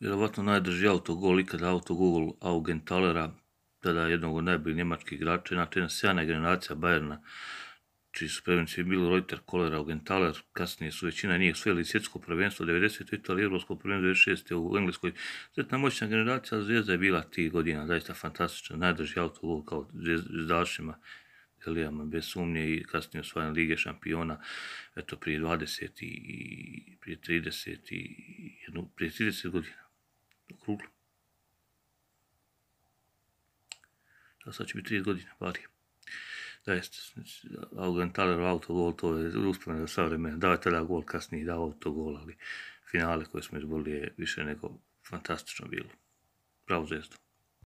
Vjerovatno najdrži autogol ikada autogol Augentalera, tada jednog od najboljih njemačkih igrača, inače jedna sjajna generacija Bayerna, čiji su prvenci bili Reuter, Kolera, Augentaler, kasnije su većina njih osvojili svjetsko prvenstvo 90. u Europsko evropsko prvenstvo 96. u Engleskoj. Sretna moćna generacija zvijezda je bila tih godina, zaista fantastična, najdrži autogol kao zvezdašima. Elijama, bez sumnje i kasnije osvajan Lige šampiona, eto prije 20 i prije 30 i prije 30 godina okruglo. Da, sad će biti 30 godina, bar je. Da je Augen Talerov autogol, to je uspomena sa vremena. davatelja je tada gol kasnije, dao autogol, ali finale koje smo izgubili je više nego fantastično bilo. Bravo zvezdu.